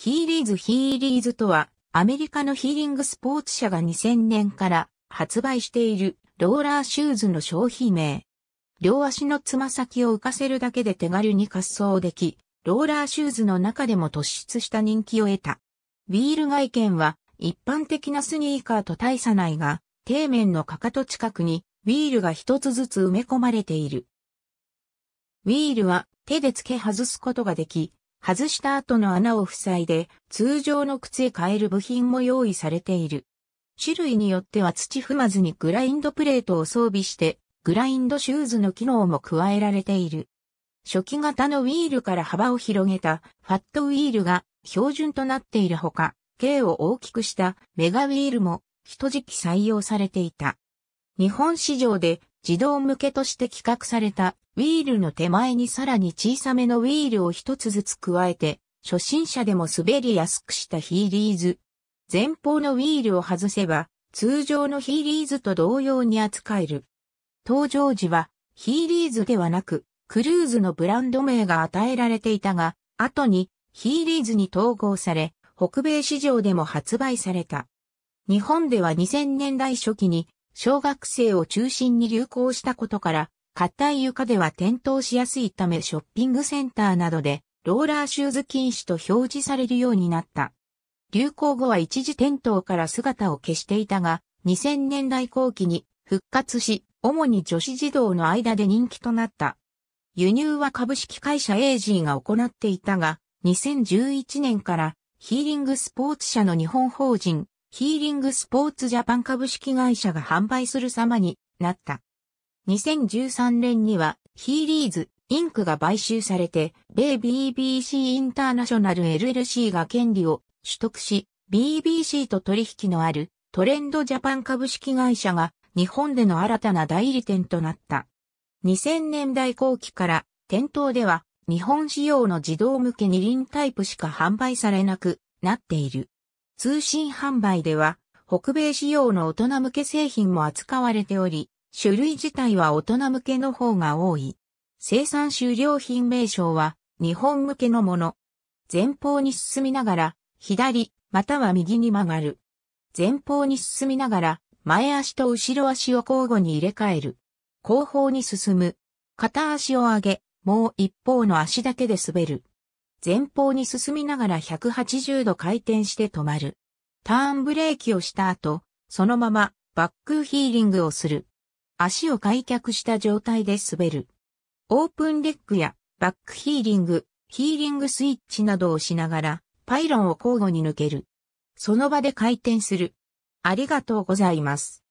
ヒーリーズヒーリーズとは、アメリカのヒーリングスポーツ社が2000年から発売しているローラーシューズの商品名。両足のつま先を浮かせるだけで手軽に滑走でき、ローラーシューズの中でも突出した人気を得た。ウィール外見は一般的なスニーカーと大差ないが、底面のかかと近くにウィールが一つずつ埋め込まれている。ウィールは手で付け外すことができ、外した後の穴を塞いで、通常の靴へ変える部品も用意されている。種類によっては土踏まずにグラインドプレートを装備して、グラインドシューズの機能も加えられている。初期型のウィールから幅を広げたファットウィールが標準となっているほか、径を大きくしたメガウィールも一時期採用されていた。日本市場で自動向けとして企画されたウィールの手前にさらに小さめのウィールを一つずつ加えて、初心者でも滑りやすくしたヒーリーズ。前方のウィールを外せば、通常のヒーリーズと同様に扱える。登場時は、ヒーリーズではなく、クルーズのブランド名が与えられていたが、後にヒーリーズに統合され、北米市場でも発売された。日本では2000年代初期に小学生を中心に流行したことから、硬い床では転倒しやすいためショッピングセンターなどでローラーシューズ禁止と表示されるようになった。流行後は一時転倒から姿を消していたが、2000年代後期に復活し、主に女子児童の間で人気となった。輸入は株式会社エイジーが行っていたが、2011年からヒーリングスポーツ社の日本法人ヒーリングスポーツジャパン株式会社が販売する様になった。2013年にはヒーリーズ、インクが買収されて、米 BBC インターナショナル LLC が権利を取得し、BBC と取引のあるトレンドジャパン株式会社が日本での新たな代理店となった。2000年代後期から店頭では日本仕様の自動向け二輪タイプしか販売されなくなっている。通信販売では、北米仕様の大人向け製品も扱われており、種類自体は大人向けの方が多い。生産終了品名称は日本向けのもの。前方に進みながら、左、または右に曲がる。前方に進みながら、前足と後ろ足を交互に入れ替える。後方に進む。片足を上げ、もう一方の足だけで滑る。前方に進みながら180度回転して止まる。ターンブレーキをした後、そのままバックヒーリングをする。足を開脚した状態で滑る。オープンレッグやバックヒーリング、ヒーリングスイッチなどをしながら、パイロンを交互に抜ける。その場で回転する。ありがとうございます。